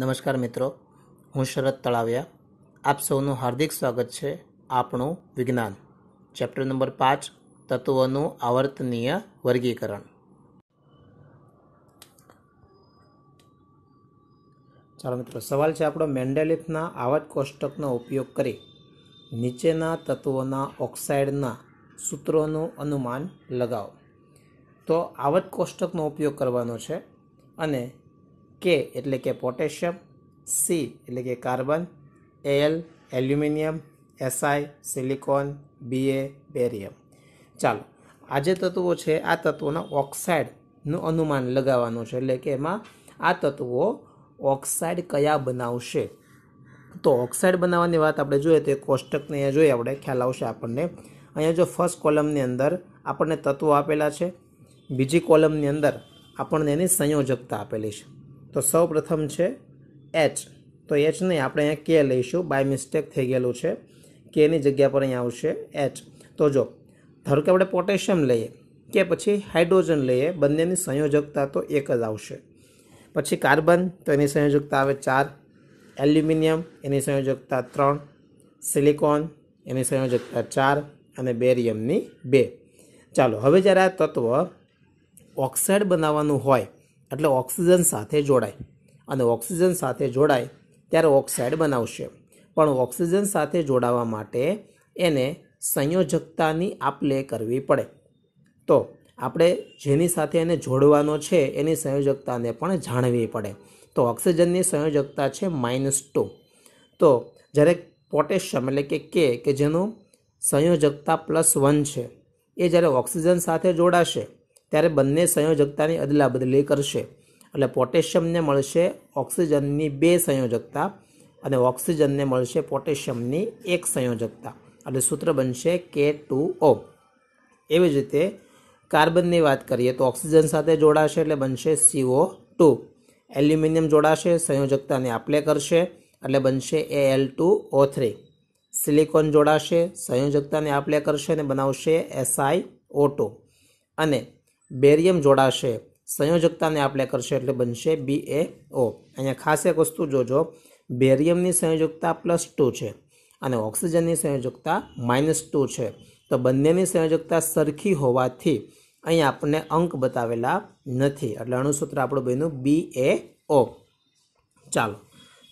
નમસ્કાર મિત્રો હું શરદ તળાવિયા આપ સૌનું હાર્દિક સ્વાગત છે આપણું વિજ્ઞાન ચેપ્ટર નંબર પાંચ તત્વોનું આવર્તનીય વર્ગીકરણ ચાલો મિત્રો સવાલ છે આપણો મેન્ડેલિફના આવર્ત કોષ્ટકનો ઉપયોગ કરી નીચેના તત્વોના ઓક્સાઇડના સૂત્રોનું અનુમાન લગાવો તો આવત કોષ્ટકનો ઉપયોગ કરવાનો છે અને કે એટલે કે પોટેશિયમ સી એટલે કે carbon L aluminium SI silicon BA barium ચાલો આ જે તત્વો છે આ તત્વોના ઓક્સાઇડનું અનુમાન લગાવવાનું છે એટલે કે એમાં આ તત્વો ઓક્સાઇડ કયા બનાવશે તો ઓક્સાઇડ બનાવવાની વાત આપણે જોઈએ તો એ કોષ્ટકને અહીંયા જોઈએ આપણે ખ્યાલ આવશે આપણને અહીંયા જો ફર્સ્ટ કોલમની અંદર આપણને તત્વો આપેલા છે બીજી કોલમની અંદર આપણને એની સંયોજકતા આપેલી છે તો સૌ પ્રથમ છે એચ તો એચ નહીં આપણે અહીંયા કે લઈશું બાય મિસ્ટેક થઈ ગયેલું છે કેની જગ્યા પર અહીંયા આવશે એચ તો જો ધારો કે આપણે પોટેશિયમ લઈએ કે પછી હાઇડ્રોજન લઈએ બંનેની સંયોજકતા તો એક જ આવશે પછી કાર્બન તો એની સંયોજકતા આવે ચાર એલ્યુમિનિયમ એની સંયોજકતા ત્રણ સિલિકોન એની સંયોજકતા ચાર અને બેરિયમની બે ચાલો હવે જ્યારે આ તત્વ ઓક્સાઇડ બનાવવાનું હોય એટલે ઓક્સિજન સાથે જોડાય અને ઓક્સિજન સાથે જોડાય ત્યારે ઓક્સાઇડ બનાવશે પણ ઓક્સિજન સાથે જોડાવા માટે એને સંયોજકતાની આપ લે કરવી પડે તો આપણે જેની સાથે એને જોડવાનો છે એની સંયોજકતાને પણ જાણવી પડે તો ઓક્સિજનની સંયોજકતા છે માઇનસ ટુ તો જ્યારે પોટેશિયમ એટલે કે કે કે જેનું સંયોજકતા પ્લસ વન છે એ જ્યારે ઓક્સિજન સાથે જોડાશે ત્યારે બંને સંયોજકતાની અદલાબદલી કરશે એટલે પોટેશિયમને મળશે ઓક્સિજનની બે સંયોજકતા અને ઓક્સિજનને મળશે પોટેશિયમની એક સંયોજકતા એટલે સૂત્ર બનશે કે ટુ ઓ એવી જ રીતે કાર્બનની વાત કરીએ તો ઓક્સિજન સાથે જોડાશે એટલે બનશે સીઓ ટુ એલ્યુમિનિયમ જોડાશે સંયોજકતાને આપલે કરશે એટલે બનશે A L two O three silicon જોડાશે સંયોજકતાને આપલે કરશે અને બનાવશે એસઆઈ ઓ ટુ અને બેરિયમ જોડાશે સંયોજકતાને આપણે કરશે એટલે બનશે બી એ ઓ અહીંયા ખાસ એક વસ્તુ જોજો બેરિયમની સંયોજકતા પ્લસ ટુ છે અને ઓક્સિજનની સંયોજકતા માઇનસ ટુ છે તો બંનેની સંયોજકતા સરખી હોવાથી અહીં આપણને અંક બતાવેલા નથી એટલે અણુસૂત્ર આપણું બન્યું બી એ ઓ ચાલો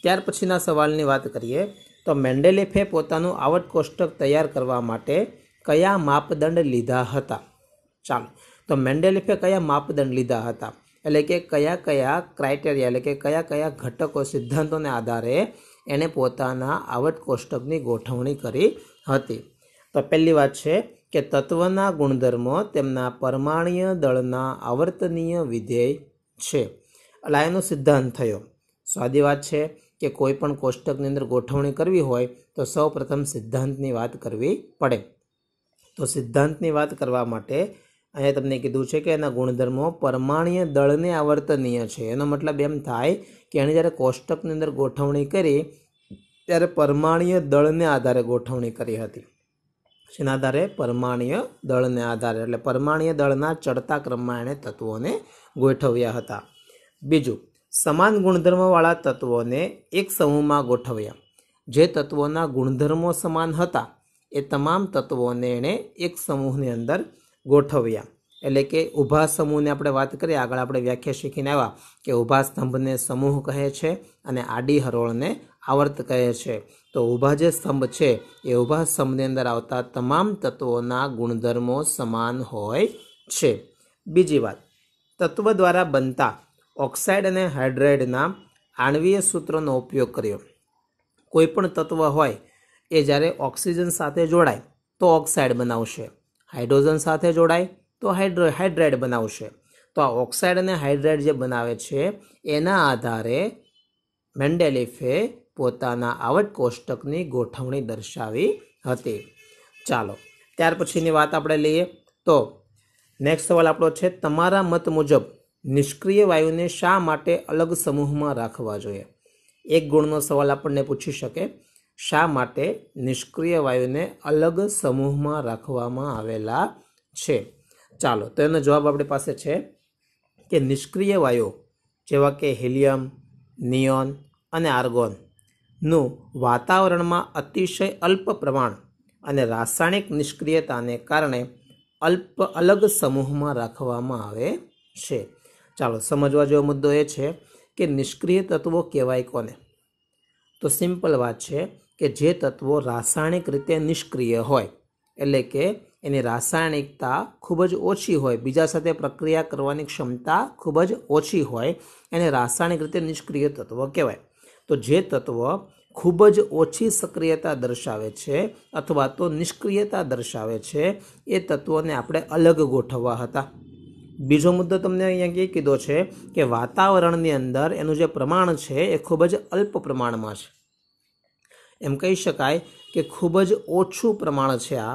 ત્યાર પછીના સવાલની વાત કરીએ તો મેન્ડેલેફે પોતાનું આવટ કોષ્ટક તૈયાર કરવા માટે કયા માપદંડ લીધા હતા ચાલો તો મેન્ડેલિફે કયા માપદંડ લીધા હતા એટલે કે કયા કયા ક્રાઇટેરિયા એટલે કે કયા કયા ઘટકો સિદ્ધાંતોને આધારે એણે પોતાના આવટ કોષ્ટકની ગોઠવણી કરી હતી તો પહેલી વાત છે કે તત્વના ગુણધર્મો તેમના પરમાણીય દળના આવર્તનીય વિધેય છે એટલે એનો સિદ્ધાંત થયો સાદી વાત છે કે કોઈ પણ કોષ્ટકની અંદર ગોઠવણી કરવી હોય તો સૌ પ્રથમ સિદ્ધાંતની વાત કરવી પડે તો સિદ્ધાંતની વાત કરવા માટે અહીંયા તમને કીધું છે કે એના ગુણધર્મો પરમાણીય દળને આવર્તનીય છે એનો મતલબ એમ થાય કે એણે જ્યારે કોષ્ટકની અંદર ગોઠવણી કરી ત્યારે પરમાણીય દળને આધારે ગોઠવણી કરી હતી જેના આધારે પરમાણીય દળને આધારે એટલે પરમાણીય દળના ચડતા ક્રમમાં એણે તત્વોને ગોઠવ્યા હતા બીજું સમાન ગુણધર્મવાળા તત્વોને એક સમૂહમાં ગોઠવ્યા જે તત્વોના ગુણધર્મો સમાન હતા એ તમામ તત્વોને એણે એક સમૂહની અંદર ગોઠવ્યા એટલે કે ઊભા સમૂહની આપણે વાત કરીએ આગળ આપણે વ્યાખ્યા શીખીને આવ્યા કે ઊભા સ્તંભને સમૂહ કહે છે અને આડી હરોળને આવર્ત કહે છે તો ઊભા જે સ્તંભ છે એ ઊભા સ્તંભની અંદર આવતા તમામ તત્વોના ગુણધર્મો સમાન હોય છે બીજી વાત તત્વ દ્વારા બનતા ઓક્સાઇડ અને હાઇડ્રેડના આણવીય સૂત્રનો ઉપયોગ કર્યો કોઈપણ તત્વ હોય એ જ્યારે ઓક્સિજન સાથે જોડાય તો ઓક્સાઇડ બનાવશે હાઇડ્રોજન સાથે જોડાય તો હાઇડ્રો હાઇડ્રાઇડ બનાવશે તો આ ઓક્સાઇડ અને હાઇડ્રાઇડ જે બનાવે છે એના આધારે મેન્ડેલિફે પોતાના આવટ કોષ્ટકની ગોઠવણી દર્શાવી હતી ચાલો ત્યાર પછીની વાત આપણે લઈએ તો નેક્સ્ટ સવાલ આપણો છે તમારા મત મુજબ નિષ્ક્રિય વાયુને શા માટે અલગ સમૂહમાં રાખવા જોઈએ એક ગુણનો સવાલ આપણને પૂછી શકે શા માટે નિષ્ક્રિય વાયુને અલગ સમૂહમાં રાખવામાં આવેલા છે ચાલો તો એનો જવાબ આપણી પાસે છે કે નિષ્ક્રિય વાયુ જેવા કે હિલિયમ નિયોન અને આર્ગોનનું વાતાવરણમાં અતિશય અલ્પ પ્રમાણ અને રાસાયણિક નિષ્ક્રિયતાને કારણે અલ્પ અલગ સમૂહમાં રાખવામાં આવે છે ચાલો સમજવા જેવો મુદ્દો એ છે કે નિષ્ક્રિય તત્વો કહેવાય કોને તો સિમ્પલ વાત છે કે જે તત્વો રાસાયણિક રીતે નિષ્ક્રિય હોય એટલે કે એની રાસાયણિકતા ખૂબ જ ઓછી હોય બીજા સાથે પ્રક્રિયા કરવાની ક્ષમતા ખૂબ જ ઓછી હોય એને રાસાયણિક રીતે નિષ્ક્રિય તત્વ કહેવાય તો જે તત્વ ખૂબ જ ઓછી સક્રિયતા દર્શાવે છે અથવા તો નિષ્ક્રિયતા દર્શાવે છે એ તત્વોને આપણે અલગ ગોઠવવા હતા બીજો મુદ્દો તમને અહીંયા એ કીધો છે કે વાતાવરણની અંદર એનું જે પ્રમાણ છે એ ખૂબ જ અલ્પ પ્રમાણમાં છે એમ કહી શકાય કે ખૂબ જ ઓછું પ્રમાણ છે આ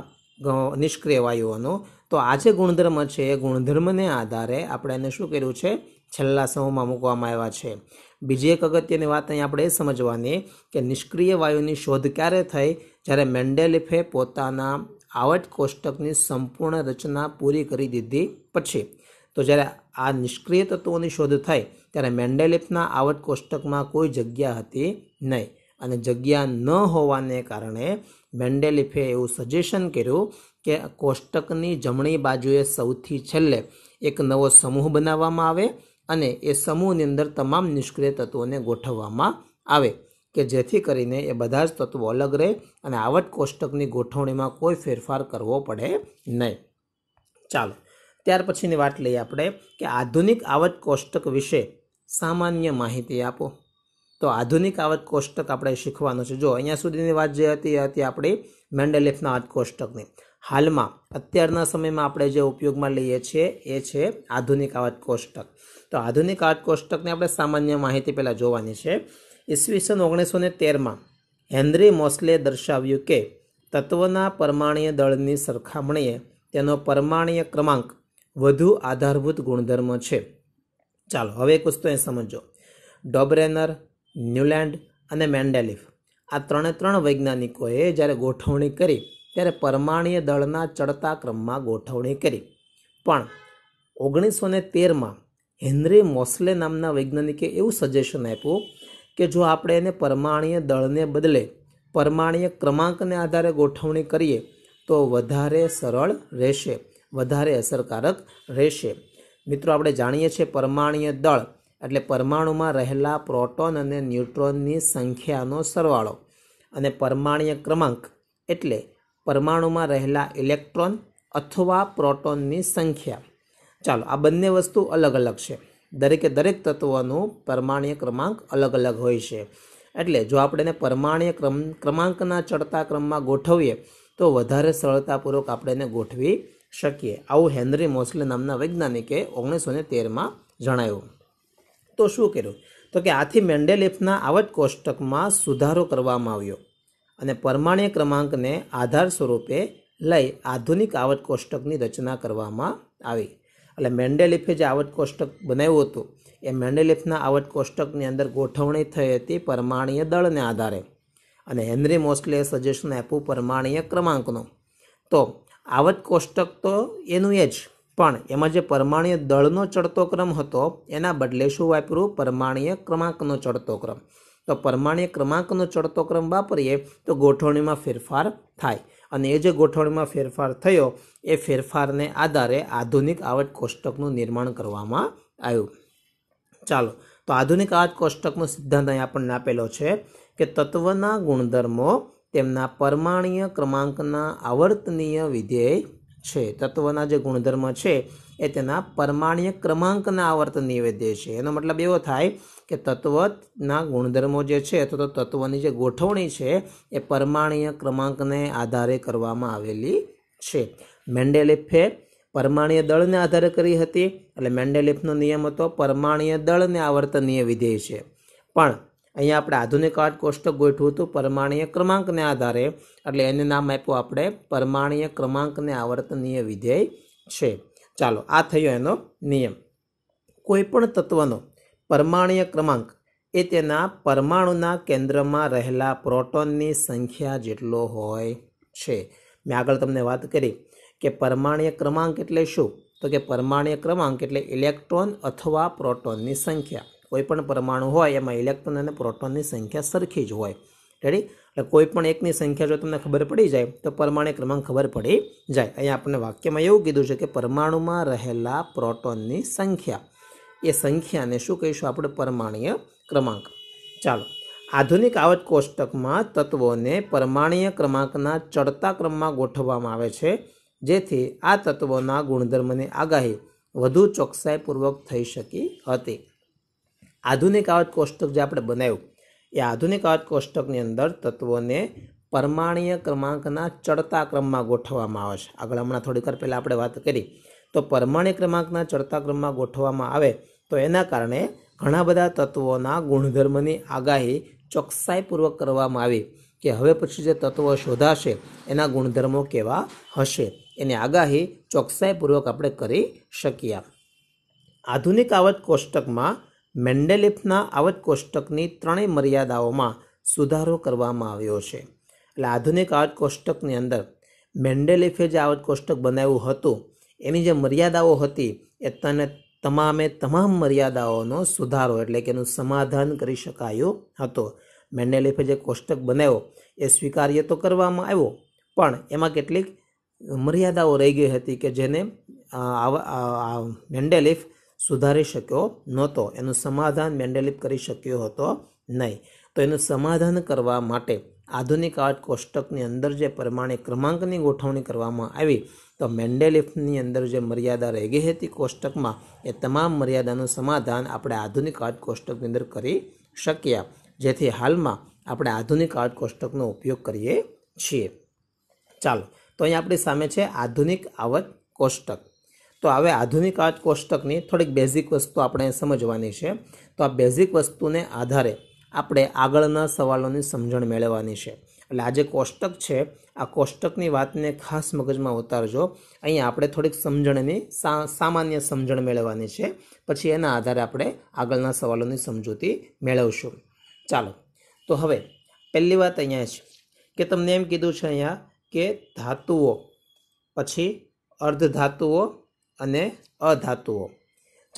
નિષ્ક્રિય વાયુઓનો તો આ જે ગુણધર્મ છે એ ગુણધર્મને આધારે આપણે એને શું કર્યું છે છેલ્લા સમૂહમાં મૂકવામાં આવ્યા છે બીજી એક અગત્યની વાત અહીં આપણે એ સમજવાની કે નિષ્ક્રિય વાયુની શોધ ક્યારે થઈ જ્યારે મેન્ડેલિફે પોતાના આવટ કોષ્ટકની સંપૂર્ણ રચના પૂરી કરી દીધી પછી તો જ્યારે આ નિષ્ક્રિય તત્વોની શોધ થાય ત્યારે મેન્ડેલિફના આવટ કોષ્ટકમાં કોઈ જગ્યા હતી નહીં અને જગ્યા ન હોવાને કારણે મેન્ડેલિફે એવું સજેશન કર્યું કે કોષ્ટકની જમણી બાજુએ સૌથી છેલ્લે એક નવો સમૂહ બનાવવામાં આવે અને એ સમૂહની અંદર તમામ નિષ્ક્રિય તત્વોને ગોઠવવામાં આવે કે જેથી કરીને એ બધા જ તત્વો અલગ રહે અને આવટ કોષ્ટકની ગોઠવણીમાં કોઈ ફેરફાર કરવો પડે નહીં ચાલો ત્યાર પછીની વાત લઈએ આપણે કે આધુનિક આવટ કોષ્ટક વિશે સામાન્ય માહિતી આપો તો આધુનિક આવત કોષ્ટક આપણે શીખવાનું છે જો અહીંયા સુધીની વાત જે હતી એ હતી આપણી મેન્ડેલિફના આવત કોષ્ટકની હાલમાં અત્યારના સમયમાં આપણે જે ઉપયોગમાં લઈએ છીએ એ છે આધુનિક આવત કોષ્ટક તો આધુનિક આવત કોષ્ટકને આપણે સામાન્ય માહિતી પહેલાં જોવાની છે ઈસવીસન ઓગણીસો ને તેરમાં હેનરી મોસલે દર્શાવ્યું કે તત્વના પરમાણીય દળની સરખામણીએ તેનો પરમાણીય ક્રમાંક વધુ આધારભૂત ગુણધર્મ છે ચાલો હવે એક વસ્તુ એ સમજો ડોબરેનર ન્યુલેન્ડ અને મેન્ડેલિફ આ ત્રણે ત્રણ વૈજ્ઞાનિકોએ જ્યારે ગોઠવણી કરી ત્યારે પરમાણીય દળના ચડતા ક્રમમાં ગોઠવણી કરી પણ ઓગણીસો ને તેરમાં હેનરી મોસલે નામના વૈજ્ઞાનિકે એવું સજેશન આપ્યું કે જો આપણે એને પરમાણીય દળને બદલે પરમાણીય ક્રમાંકને આધારે ગોઠવણી કરીએ તો વધારે સરળ રહેશે વધારે અસરકારક રહેશે મિત્રો આપણે જાણીએ છીએ પરમાણીય દળ એટલે પરમાણુમાં રહેલા પ્રોટોન અને ન્યુટ્રોનની સંખ્યાનો સરવાળો અને પરમાણીય ક્રમાંક એટલે પરમાણુમાં રહેલા ઇલેક્ટ્રોન અથવા પ્રોટોનની સંખ્યા ચાલો આ બંને વસ્તુ અલગ અલગ છે દરેકે દરેક તત્વનો પરમાણીય ક્રમાંક અલગ અલગ હોય છે એટલે જો આપણે એને પરમાણીય ક્રમ ક્રમાંકના ચડતા ક્રમમાં ગોઠવીએ તો વધારે સરળતાપૂર્વક આપણે એને ગોઠવી શકીએ આવું હેનરી મોસલે નામના વૈજ્ઞાનિકે ઓગણીસો ને તેરમાં જણાવ્યું તો શું કર્યું તો કે આથી મેન્ડેલેફના આવટ કોષ્ટકમાં સુધારો કરવામાં આવ્યો અને પરમાણ્ય ક્રમાંકને આધાર સ્વરૂપે લઈ આધુનિક આવટ કોષ્ટકની રચના કરવામાં આવી એટલે મેન્ડેલિફે જે આવટ કોષ્ટક બનાવ્યું હતું એ મેન્ડેલિફના આવટ કોષ્ટકની અંદર ગોઠવણી થઈ હતી પરમાણીય દળને આધારે અને હેનરી મોસ્લે સજેશન આપ્યું પરમાણીય ક્રમાંકનો તો આવટ કોષ્ટક તો એનું એ જ પણ એમાં જે પરમાણીય દળનો ચડતો ક્રમ હતો એના બદલે શું વાપર્યું પરમાણીય ક્રમાંકનો ચડતો ક્રમ તો પરમાણીય ક્રમાંકનો ચડતો ક્રમ વાપરીએ તો ગોઠવણીમાં ફેરફાર થાય અને એ જે ગોઠવણીમાં ફેરફાર થયો એ ફેરફારને આધારે આધુનિક આવટ કોષ્ટકનું નિર્માણ કરવામાં આવ્યું ચાલો તો આધુનિક આવટ કોષ્ટકનો સિદ્ધાંત અહીં આપણને આપેલો છે કે તત્વના ગુણધર્મો તેમના પરમાણીય ક્રમાંકના આવર્તનીય વિધેય છે તત્વના જે ગુણધર્મ છે એ તેના પરમાણીય ક્રમાંકના આવર્તન નિવેદે છે એનો મતલબ એવો થાય કે તત્વના ગુણધર્મો જે છે અથવા તો તત્વની જે ગોઠવણી છે એ પરમાણીય ક્રમાંકને આધારે કરવામાં આવેલી છે મેન્ડેલિફે પરમાણીય દળને આધારે કરી હતી એટલે મેન્ડેલિફનો નિયમ હતો પરમાણીય દળને આવર્તનીય વિધેય છે પણ અહીંયા આપણે આધુનિક આર્ટ કોષ્ટક ગોઠવું હતું પરમાણીય ક્રમાંકને આધારે એટલે એને નામ આપ્યું આપણે પરમાણીય ક્રમાંકને આવર્તનીય વિધેય છે ચાલો આ થયો એનો નિયમ કોઈપણ તત્વનો પરમાણીય ક્રમાંક એ તેના પરમાણુના કેન્દ્રમાં રહેલા પ્રોટોનની સંખ્યા જેટલો હોય છે મેં આગળ તમને વાત કરી કે પરમાણીય ક્રમાંક એટલે શું તો કે પરમાણીય ક્રમાંક એટલે ઇલેક્ટ્રોન અથવા પ્રોટોનની સંખ્યા કોઈપણ પરમાણુ હોય એમાં ઇલેક્ટ્રોન અને પ્રોટોનની સંખ્યા સરખી જ હોય રેડી એટલે કોઈ પણ એકની સંખ્યા જો તમને ખબર પડી જાય તો પરમાણુ ક્રમાંક ખબર પડી જાય અહીંયા આપણને વાક્યમાં એવું કીધું છે કે પરમાણુમાં રહેલા પ્રોટોનની સંખ્યા એ સંખ્યાને શું કહીશું આપણે પરમાણીય ક્રમાંક ચાલો આધુનિક આવત કોષ્ટકમાં તત્વોને પરમાણીય ક્રમાંકના ચડતા ક્રમમાં ગોઠવવામાં આવે છે જેથી આ તત્વોના ગુણધર્મની આગાહી વધુ ચોકસાઈપૂર્વક થઈ શકી હતી આધુનિક આવત કોષ્ટક જે આપણે બનાવ્યું એ આધુનિક આવત કોષ્ટકની અંદર તત્વોને પરમાણીય ક્રમાંકના ચડતા ક્રમમાં ગોઠવવામાં આવે છે આગળ હમણાં થોડીક વાર પહેલાં આપણે વાત કરી તો પરમાણીય ક્રમાંકના ચડતા ક્રમમાં ગોઠવવામાં આવે તો એના કારણે ઘણા બધા તત્વોના ગુણધર્મની આગાહી ચોકસાઈપૂર્વક કરવામાં આવી કે હવે પછી જે તત્વો શોધાશે એના ગુણધર્મો કેવા હશે એની આગાહી ચોકસાઈપૂર્વક આપણે કરી શક્યા આધુનિક આવત કોષ્ટકમાં મેન્ડેલિફના આવત કોષ્ટકની ત્રણેય મર્યાદાઓમાં સુધારો કરવામાં આવ્યો છે એટલે આધુનિક આવત કોષ્ટકની અંદર મેન્ડેલિફે જે આવત કોષ્ટક બનાવ્યું હતું એની જે મર્યાદાઓ હતી એ તને તમામે તમામ મર્યાદાઓનો સુધારો એટલે કે એનું સમાધાન કરી શકાયો હતો મેન્ડેલિફે જે કોષ્ટક બનાવ્યો એ સ્વીકાર્ય તો કરવામાં આવ્યો પણ એમાં કેટલીક મર્યાદાઓ રહી ગઈ હતી કે જેને મેન્ડેલિફ સુધારી શક્યો નહોતો એનું સમાધાન મેન્ડેલિપ કરી શક્યો હતો નહીં તો એનું સમાધાન કરવા માટે આધુનિક આર્ટ કોષ્ટકની અંદર જે પ્રમાણે ક્રમાંકની ગોઠવણી કરવામાં આવી તો મેન્ડેલિફની અંદર જે મર્યાદા રહી હતી કોષ્ટકમાં એ તમામ મર્યાદાનું સમાધાન આપણે આધુનિક આર્ટ કોષ્ટકની અંદર કરી શક્યા જેથી હાલમાં આપણે આધુનિક આર્ટ કોષ્ટકનો ઉપયોગ કરીએ છીએ ચાલો તો અહીં આપણી સામે છે આધુનિક આવક કોષ્ટક તો હવે આધુનિક આર્ટ કોષ્ટકની થોડીક બેઝિક વસ્તુ આપણે સમજવાની છે તો આ બેઝિક વસ્તુને આધારે આપણે આગળના સવાલોની સમજણ મેળવવાની છે એટલે આ જે કોષ્ટક છે આ કોષ્ટકની વાતને ખાસ મગજમાં ઉતારજો અહીંયા આપણે થોડીક સમજણની સામાન્ય સમજણ મેળવવાની છે પછી એના આધારે આપણે આગળના સવાલોની સમજૂતી મેળવશું ચાલો તો હવે પહેલી વાત અહીંયા છે કે તમને એમ કીધું છે અહીંયા કે ધાતુઓ પછી અર્ધધાતુઓ અને અધાતુઓ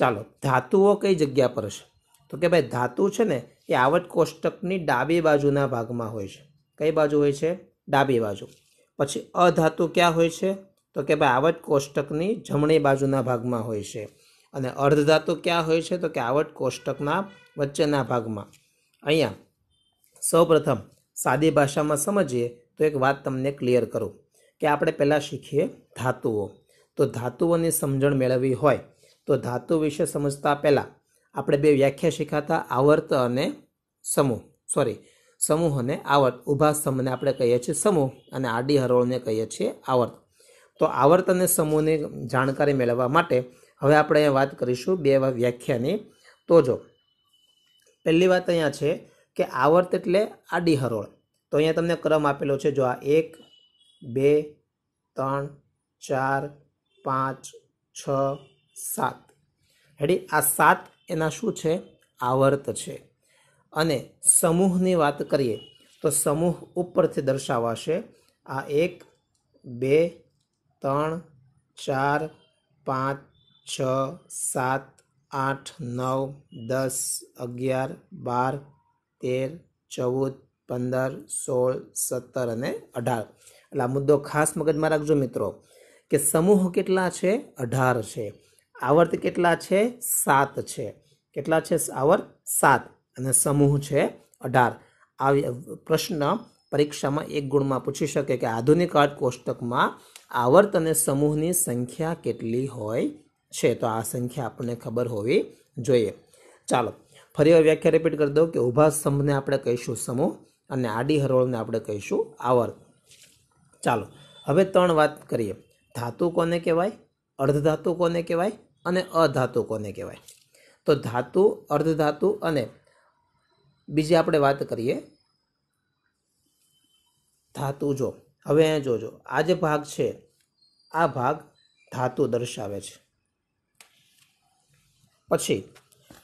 ચાલો ધાતુઓ કઈ જગ્યા પર છે તો કે ભાઈ ધાતુ છે ને એ આવટ કોષ્ટકની ડાબી બાજુના ભાગમાં હોય છે કઈ બાજુ હોય છે ડાબી બાજુ પછી અધાતુ ક્યાં હોય છે તો કે ભાઈ આવટ કોષ્ટકની જમણી બાજુના ભાગમાં હોય છે અને અર્ધધાતુ ક્યાં હોય છે તો કે આવટ કોષ્ટકના વચ્ચેના ભાગમાં અહીંયા સૌપ્રથમ સાદી ભાષામાં સમજીએ તો એક વાત તમને ક્લિયર કરું કે આપણે પહેલાં શીખીએ ધાતુઓ તો ધાતુઓની સમજણ મેળવવી હોય તો ધાતુ વિશે સમજતા પહેલાં આપણે બે વ્યાખ્યા શીખાતા આવર્ત અને સમૂહ સોરી સમૂહ અને આવર્ત ઊભા સ્તંભને આપણે કહીએ છીએ સમૂહ અને આડી હરોળને કહીએ છીએ આવર્ત તો આવર્ત અને સમૂહની જાણકારી મેળવવા માટે હવે આપણે અહીંયા વાત કરીશું બે વ્યાખ્યાની તો જો પહેલી વાત અહીંયા છે કે આવર્ત એટલે આડી હરોળ તો અહીંયા તમને ક્રમ આપેલો છે જો આ એક બે ત્રણ ચાર પાંચ છ સાત હેડી આ સાત એના શું છે આવર્ત છે અને સમૂહની વાત કરીએ તો સમૂહ ઉપરથી દર્શાવાશે આ એક બે ત્રણ ચાર પાંચ છ સાત આઠ નવ દસ અગિયાર બાર તેર ચૌદ પંદર સોળ સત્તર અને અઢાર એટલે આ મુદ્દો ખાસ મગજમાં રાખજો મિત્રો કે સમૂહ કેટલા છે અઢાર છે આવર્ત કેટલા છે સાત છે કેટલા છે આવર્ત સાત અને સમૂહ છે અઢાર આ પ્રશ્ન પરીક્ષામાં એક ગુણમાં પૂછી શકે કે આધુનિક અર્થ કોષ્ટકમાં આવર્ત અને સમૂહની સંખ્યા કેટલી હોય છે તો આ સંખ્યા આપણને ખબર હોવી જોઈએ ચાલો ફરી વ્યાખ્યા રિપીટ કરી દઉં કે ઊભા સ્તંભને આપણે કહીશું સમૂહ અને આડી હરોળને આપણે કહીશું આવર્ત ચાલો હવે ત્રણ વાત કરીએ ધાતુ કોને કહેવાય અર્ધધાતુ કોને કહેવાય અને અધાતુ કોને કહેવાય તો ધાતુ અર્ધધાતુ અને બીજી આપણે વાત કરીએ ધાતુ જો હવે અહીંયા જોજો આ જે ભાગ છે આ ભાગ ધાતુ દર્શાવે છે પછી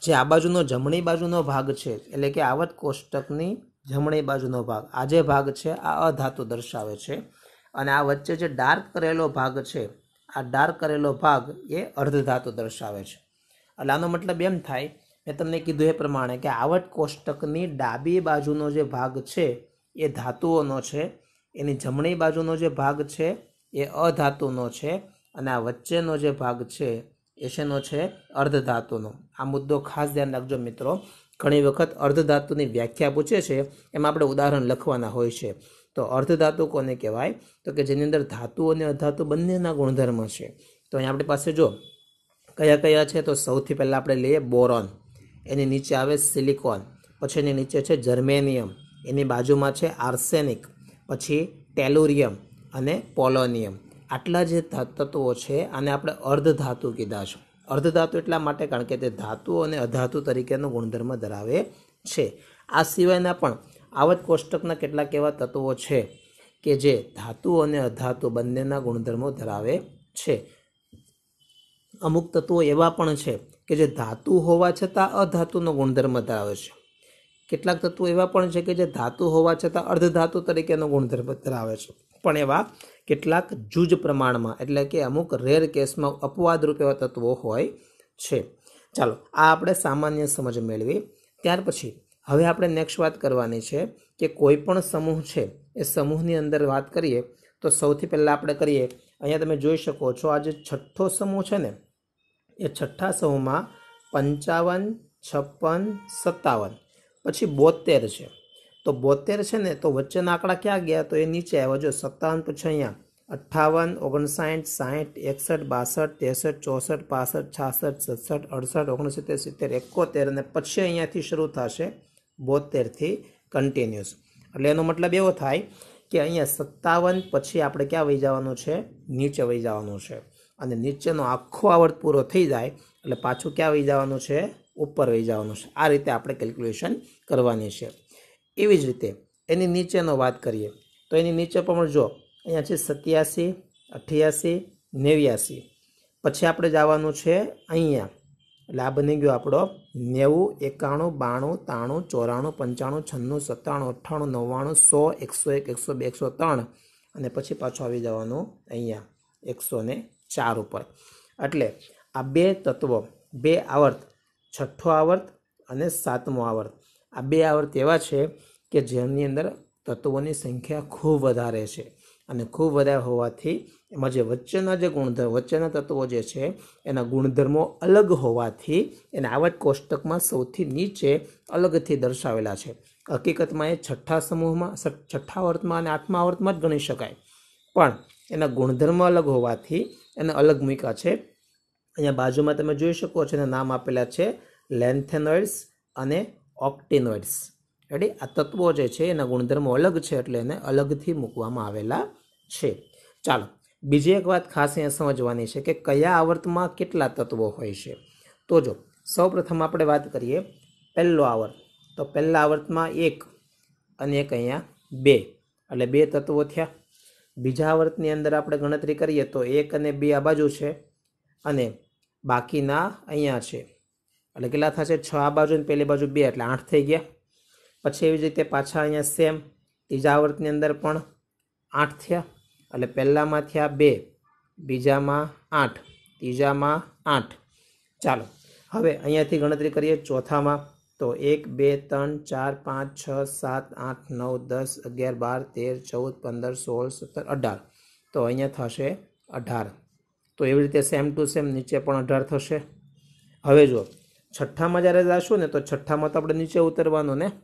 જે આ બાજુનો જમણી બાજુનો ભાગ છે એટલે કે આવત કોષ્ટકની જમણી બાજુનો ભાગ આ જે ભાગ છે આ અધાતુ દર્શાવે છે અને આ વચ્ચે જે ડાર્ક કરેલો ભાગ છે આ ડાર્ક કરેલો ભાગ એ અર્ધધાતુ દર્શાવે છે એટલે આનો મતલબ એમ થાય મેં તમને કીધું એ પ્રમાણે કે આવટ કોષ્ટકની ડાબી બાજુનો જે ભાગ છે એ ધાતુઓનો છે એની જમણી બાજુનો જે ભાગ છે એ અધાતુનો છે અને આ વચ્ચેનો જે ભાગ છે એ શેનો છે અર્ધધાતુનો આ મુદ્દો ખાસ ધ્યાન રાખજો મિત્રો ઘણી વખત અર્ધધાતુની વ્યાખ્યા પૂછે છે એમાં આપણે ઉદાહરણ લખવાના હોય છે તો અર્ધધાતુ કોને કહેવાય તો કે જેની અંદર ધાતુ અને અધાતુ બંનેના ગુણધર્મ છે તો અહીંયા આપણી પાસે જો કયા કયા છે તો સૌથી પહેલાં આપણે લઈએ બોરોન એની નીચે આવે સિલિકોન પછી એની નીચે છે જર્મેનિયમ એની બાજુમાં છે આર્સેનિક પછી ટેલોરિયમ અને પોલોનિયમ આટલા જે તત્વો છે આને આપણે અર્ધધાતુ કીધા છે અર્ધધાતુ એટલા માટે કારણ કે તે ધાતુ અને અધાતુ તરીકેનો ગુણધર્મ ધરાવે છે આ સિવાયના પણ આવા જ કોષ્ટકના કેટલાક એવા તત્વો છે કે જે ધાતુ અને અધાતુ બંનેના ગુણધર્મો ધરાવે છે અમુક તત્વો એવા પણ છે કે જે ધાતુ હોવા છતાં અધાતુનો ગુણધર્મ ધરાવે છે કેટલાક તત્વો એવા પણ છે કે જે ધાતુ હોવા છતાં અર્ધધાતુ તરીકેનો ગુણધર્મ ધરાવે છે પણ એવા કેટલાક જૂજ પ્રમાણમાં એટલે કે અમુક રેર કેસમાં અપવાદરૂપ એવા તત્વો હોય છે ચાલો આ આપણે સામાન્ય સમજ મેળવી ત્યાર પછી હવે આપણે નેક્સ્ટ વાત કરવાની છે કે કોઈ પણ સમૂહ છે એ સમૂહની અંદર વાત કરીએ તો સૌથી પહેલાં આપણે કરીએ અહીંયા તમે જોઈ શકો છો આ જે છઠ્ઠો સમૂહ છે ને એ છઠ્ઠા સમૂહમાં પંચાવન છપ્પન સત્તાવન પછી બોતેર છે તો બોતેર છે ને તો વચ્ચેના આંકડા ક્યાં ગયા તો એ નીચે આવ્યા જો સત્તાવન પછી અહીંયા અઠ્ઠાવન ઓગણસાઠ સાઠ એકસઠ બાસઠ ત્રેસઠ ચોસઠ પાસઠ છાસઠ સડસઠ અડસઠ ઓગણસિત્તેર સિત્તેર એકોતેર અને પછી અહીંયાથી શરૂ થશે બોતેરથી કન્ટિન્યુઅસ એટલે એનો મતલબ એવો થાય કે અહીંયા સત્તાવન પછી આપણે ક્યાં વહી જવાનું છે નીચે વહી જવાનું છે અને નીચેનો આખો આવર્ત પૂરો થઈ જાય એટલે પાછું ક્યાં વહી જવાનું છે ઉપર વહી જવાનું છે આ રીતે આપણે કેલ્ક્યુલેશન કરવાની છે એવી જ રીતે એની નીચેનો વાત કરીએ તો એની નીચે પણ જો અહીંયા છે સત્યાસી અઠ્યાસી નેવ્યાસી પછી આપણે જવાનું છે અહીંયા લાભ નહીં ગયો આપણો નેવું એકાણું બાણું ત્રાણું ચોરાણું પંચાણું છન્નું સત્તાણું અઠ્ઠાણું નવ્વાણું સો એકસો એક એકસો બે એકસો ત્રણ અને પછી પાછું આવી જવાનું અહીંયા એકસો ને ચાર ઉપર એટલે આ બે તત્વો બે આવર્ત છઠ્ઠો આવર્ત અને સાતમો આવર્ત આ બે આવર્ત એવા છે કે જેમની અંદર તત્વોની સંખ્યા ખૂબ વધારે છે અને ખૂબ વધારે હોવાથી એમાં જે વચ્ચેના જે ગુણધર્મ વચ્ચેના તત્વો જે છે એના ગુણધર્મો અલગ હોવાથી એને આવા જ કોષ્ટકમાં સૌથી નીચે અલગથી દર્શાવેલા છે હકીકતમાં એ છઠ્ઠા સમૂહમાં છઠ્ઠા વર્તમાં અને આઠમા વર્તમાં જ ગણી શકાય પણ એના ગુણધર્મ અલગ હોવાથી એને અલગ મૂક્યા છે અહીંયા બાજુમાં તમે જોઈ શકો છો એના નામ આપેલા છે લેન્થેનોઇડ્સ અને ઓક્ટેનોઇડ્સ એટલે આ તત્વો જે છે એના ગુણધર્મો અલગ છે એટલે એને અલગથી મૂકવામાં આવેલા છે ચાલો બીજી એક વાત ખાસ અહીંયા સમજવાની છે કે કયા આવર્તમાં કેટલા તત્વો હોય છે તો જો સૌ પ્રથમ આપણે વાત કરીએ પહેલો આવર્ત તો પહેલા આવર્તમાં એક અને એક અહીંયા બે એટલે બે તત્વો થયા બીજા આવર્તની અંદર આપણે ગણતરી કરીએ તો એક અને બે આ બાજુ છે અને બાકીના અહીંયા છે એટલે કેટલા થશે છ આ બાજુ અને પહેલી બાજુ બે એટલે આઠ થઈ ગયા પછી એવી જ રીતે પાછા અહીંયા સેમ ત્રીજા આવર્તની અંદર પણ આઠ થયા એટલે પહેલાંમાં થયા બે બીજામાં આઠ ત્રીજામાં આઠ ચાલો હવે અહીંયાથી ગણતરી કરીએ ચોથામાં તો એક બે ત્રણ ચાર પાંચ છ સાત આઠ નવ દસ અગિયાર બાર તેર ચૌદ પંદર સોળ સત્તર અઢાર તો અહીંયા થશે અઢાર તો એવી રીતે સેમ ટુ સેમ નીચે પણ અઢાર થશે હવે જો છઠ્ઠામાં જ્યારે જશું ને તો છઠ્ઠામાં તો આપણે નીચે ઉતરવાનું ને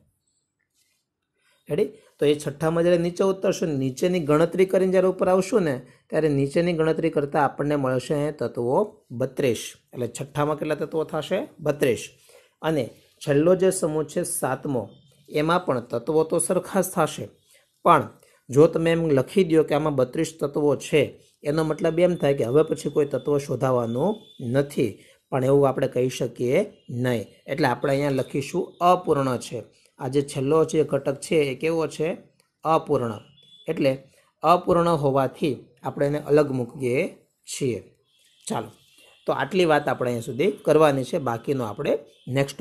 રેડી તો એ છઠ્ઠામાં જ્યારે નીચે ઉતરશો નીચેની ગણતરી કરીને જ્યારે ઉપર આવશું ને ત્યારે નીચેની ગણતરી કરતાં આપણને મળશે તત્વો બત્રીસ એટલે છઠ્ઠામાં કેટલા તત્વો થશે બત્રીસ અને છેલ્લો જે સમૂહ છે સાતમો એમાં પણ તત્વો તો સરખા જ થશે પણ જો તમે એમ લખી દો કે આમાં બત્રીસ તત્વો છે એનો મતલબ એમ થાય કે હવે પછી કોઈ તત્વ શોધાવાનું નથી પણ એવું આપણે કહી શકીએ નહીં એટલે આપણે અહીંયા લખીશું અપૂર્ણ છે આ જે છેલ્લો જે ઘટક છે એ કેવો છે અપૂર્ણ એટલે અપૂર્ણ હોવાથી આપણે એને અલગ મૂકીએ છીએ ચાલો તો આટલી વાત આપણે અહીં સુધી કરવાની છે બાકીનો આપણે નેક્સ્ટ